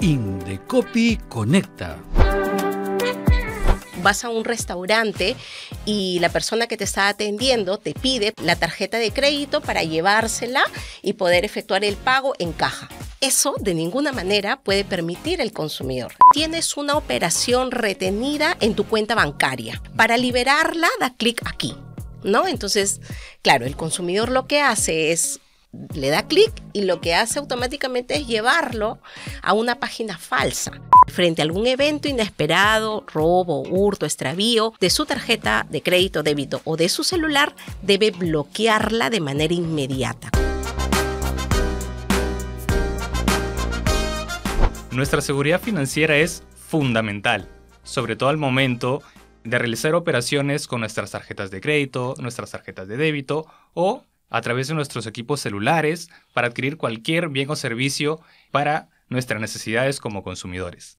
Indecopy Conecta. Vas a un restaurante y la persona que te está atendiendo te pide la tarjeta de crédito para llevársela y poder efectuar el pago en caja. Eso de ninguna manera puede permitir el consumidor. Tienes una operación retenida en tu cuenta bancaria. Para liberarla, da clic aquí. ¿No? Entonces, claro, el consumidor lo que hace es le da clic y lo que hace automáticamente es llevarlo a una página falsa. Frente a algún evento inesperado, robo, hurto, extravío de su tarjeta de crédito, débito o de su celular, debe bloquearla de manera inmediata. Nuestra seguridad financiera es fundamental, sobre todo al momento de realizar operaciones con nuestras tarjetas de crédito, nuestras tarjetas de débito o a través de nuestros equipos celulares para adquirir cualquier bien o servicio para nuestras necesidades como consumidores.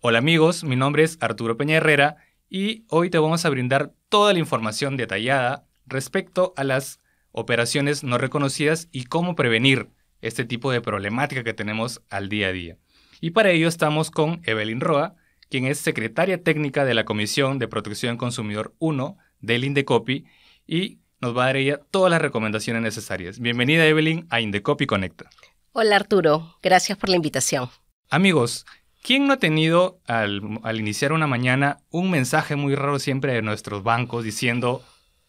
Hola amigos, mi nombre es Arturo Peña Herrera y hoy te vamos a brindar toda la información detallada respecto a las operaciones no reconocidas y cómo prevenir este tipo de problemática que tenemos al día a día. Y para ello estamos con Evelyn Roa, quien es secretaria técnica de la Comisión de Protección Consumidor 1 del Indecopi y nos va a dar ella todas las recomendaciones necesarias. Bienvenida Evelyn a Indecopy Conecta. Hola Arturo, gracias por la invitación. Amigos, ¿quién no ha tenido al, al iniciar una mañana un mensaje muy raro siempre de nuestros bancos diciendo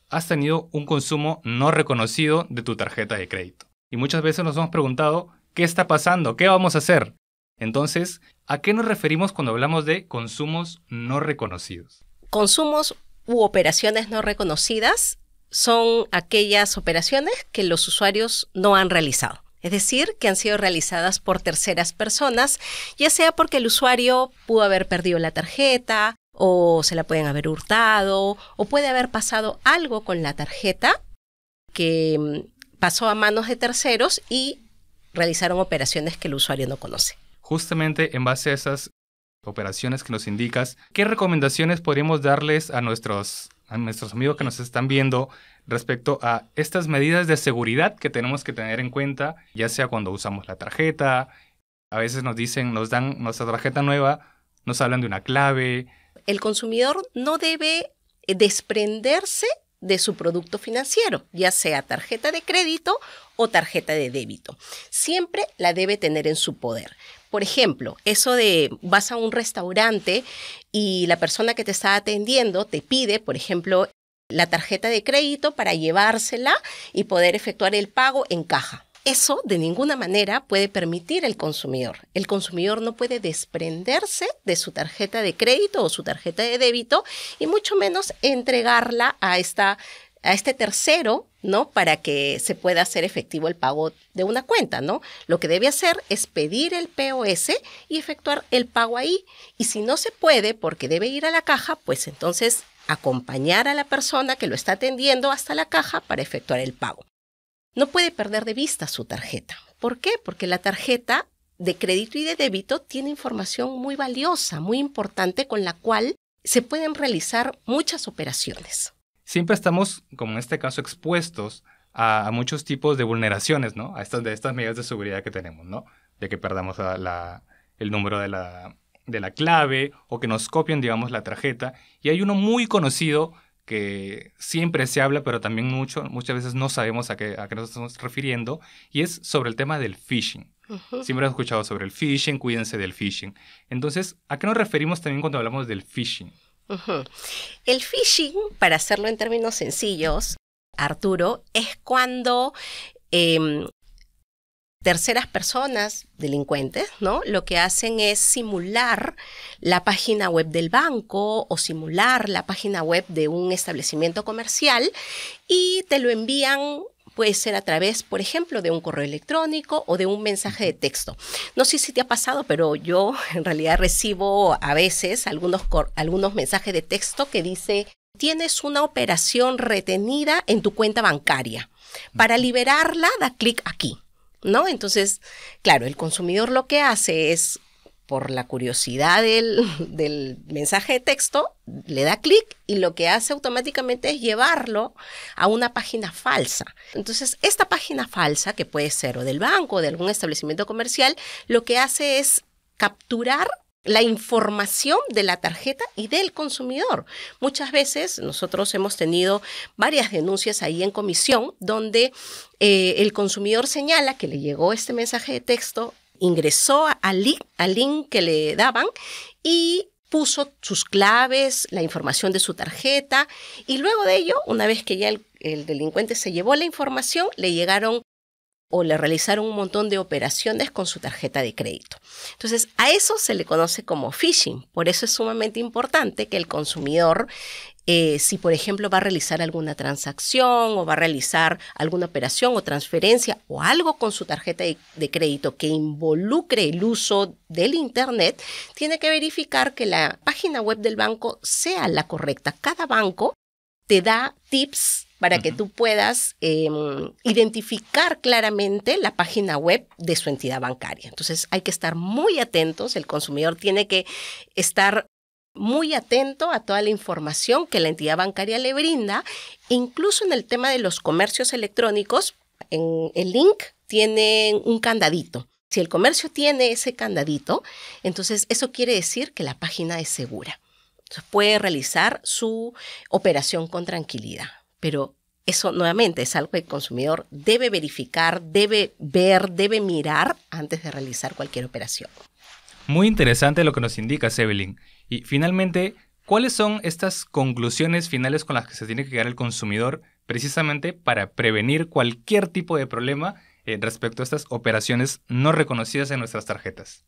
has tenido un consumo no reconocido de tu tarjeta de crédito? Y muchas veces nos hemos preguntado, ¿qué está pasando? ¿Qué vamos a hacer? Entonces, ¿a qué nos referimos cuando hablamos de consumos no reconocidos? Consumos u operaciones no reconocidas son aquellas operaciones que los usuarios no han realizado. Es decir, que han sido realizadas por terceras personas, ya sea porque el usuario pudo haber perdido la tarjeta o se la pueden haber hurtado o puede haber pasado algo con la tarjeta que mm, pasó a manos de terceros y realizaron operaciones que el usuario no conoce. Justamente en base a esas operaciones que nos indicas, ¿qué recomendaciones podríamos darles a nuestros a nuestros amigos que nos están viendo respecto a estas medidas de seguridad que tenemos que tener en cuenta, ya sea cuando usamos la tarjeta, a veces nos dicen, nos dan nuestra tarjeta nueva, nos hablan de una clave. El consumidor no debe eh, desprenderse de su producto financiero, ya sea tarjeta de crédito o tarjeta de débito. Siempre la debe tener en su poder. Por ejemplo, eso de vas a un restaurante y la persona que te está atendiendo te pide, por ejemplo, la tarjeta de crédito para llevársela y poder efectuar el pago en caja. Eso de ninguna manera puede permitir el consumidor. El consumidor no puede desprenderse de su tarjeta de crédito o su tarjeta de débito y mucho menos entregarla a esta a este tercero, ¿no? Para que se pueda hacer efectivo el pago de una cuenta, ¿no? Lo que debe hacer es pedir el POS y efectuar el pago ahí. Y si no se puede, porque debe ir a la caja, pues entonces acompañar a la persona que lo está atendiendo hasta la caja para efectuar el pago. No puede perder de vista su tarjeta. ¿Por qué? Porque la tarjeta de crédito y de débito tiene información muy valiosa, muy importante, con la cual se pueden realizar muchas operaciones siempre estamos, como en este caso, expuestos a, muchos tipos de vulneraciones, ¿no? A estas, de estas medidas de seguridad que tenemos, ¿no? De que perdamos el número de la, de la clave o que nos copien, digamos, la tarjeta. Y hay uno muy conocido que siempre se habla, pero también mucho, muchas veces no sabemos a qué, a qué nos estamos refiriendo, y es sobre el tema del phishing. Siempre he escuchado sobre el phishing, cuídense del phishing. Entonces, ¿a qué nos referimos también cuando hablamos del phishing? El phishing, para hacerlo en términos sencillos, Arturo, es cuando em, terceras personas, delincuentes, ¿no? Lo que hacen es simular la página web del banco o simular la página web de un establecimiento comercial y te lo envían Puede ser a través, por ejemplo, de un correo electrónico o de un mensaje de texto. No sé si te ha pasado, pero yo en realidad recibo a veces algunos, algunos mensajes de texto que dice, tienes una operación retenida en tu cuenta bancaria. Para liberarla, da clic aquí. ¿No? Entonces, claro, el consumidor lo que hace es por la curiosidad del, mensaje de texto, le da clic y lo que hace automáticamente es llevarlo a una página falsa. Entonces, esta página falsa, que puede ser o del banco o de algún establecimiento comercial, lo que hace es capturar la información de la tarjeta y del consumidor. Muchas veces nosotros hemos tenido varias denuncias ahí en comisión donde eh, el consumidor señala que le llegó este mensaje de texto ingresó al link, al link que le daban y puso sus claves, la información de su tarjeta y luego de ello, una vez que ya el, el delincuente se llevó la información, le llegaron o le realizaron un montón de operaciones con su tarjeta de crédito. Entonces, a eso se le conoce como phishing. Por eso es sumamente importante que el consumidor, eh, si por ejemplo va a realizar alguna transacción o va a realizar alguna operación o transferencia o algo con su tarjeta de crédito que involucre el uso del Internet, tiene que verificar que la página web del banco sea la correcta. Cada banco te da tips para que tú puedas em, identificar claramente la página web de su entidad bancaria. Entonces hay que estar muy atentos, el consumidor tiene que estar muy atento a toda la información que la entidad bancaria le brinda, incluso en el tema de los comercios electrónicos, en el link tiene un candadito. Si el comercio tiene ese candadito, entonces eso quiere decir que la página es segura. puede realizar su operación con tranquilidad. Pero eso nuevamente es algo que el consumidor debe verificar, debe ver, debe mirar antes de realizar cualquier operación. Muy interesante lo que nos indica Evelyn. Y finalmente, ¿cuáles son estas conclusiones finales con las que se tiene que quedar el consumidor precisamente para prevenir cualquier tipo de problema eh, respecto a estas operaciones no reconocidas en nuestras tarjetas?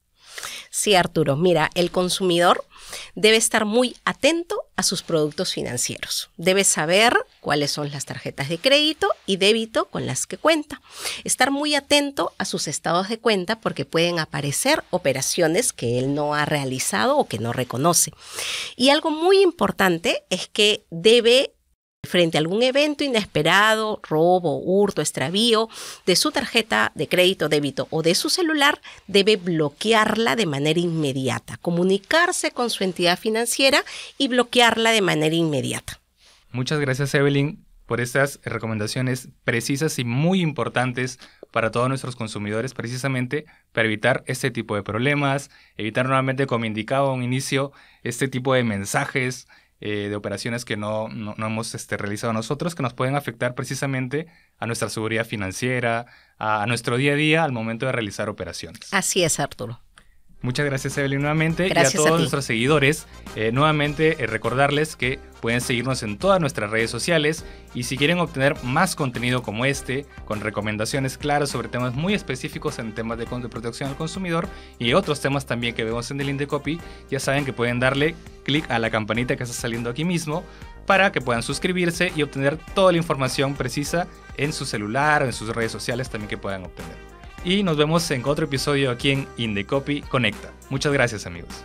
Sí, Arturo. Mira, el consumidor debe estar muy atento a sus productos financieros. Debe saber cuáles son las tarjetas de crédito y débito con las que cuenta. Estar muy atento a sus estados de cuenta porque pueden aparecer operaciones que él no ha realizado o que no reconoce. Y algo muy importante es que debe frente a algún evento inesperado, robo, hurto, extravío de su tarjeta de crédito, débito o de su celular, debe bloquearla de manera inmediata, comunicarse con su entidad financiera y bloquearla de manera inmediata. Muchas gracias Evelyn por estas recomendaciones precisas y muy importantes para todos nuestros consumidores, precisamente para evitar este tipo de problemas, evitar nuevamente, como indicaba un inicio, este tipo de mensajes eh, de operaciones que no, no, hemos este, realizado nosotros, que nos pueden afectar precisamente a nuestra seguridad financiera, a, nuestro día a día al momento de realizar operaciones. Así es, Arturo. Muchas gracias Evelyn nuevamente y a todos nuestros seguidores. Eh, nuevamente eh, recordarles que Pueden seguirnos en todas nuestras redes sociales y si quieren obtener más contenido como este, con recomendaciones claras sobre temas muy específicos en temas de, protección al consumidor y otros temas también que vemos en el Indecopy, ya saben que pueden darle clic a la campanita que está saliendo aquí mismo para que puedan suscribirse y obtener toda la información precisa en su celular o en sus redes sociales también que puedan obtener. Y nos vemos en otro episodio aquí en Indecopy Conecta. Muchas gracias amigos.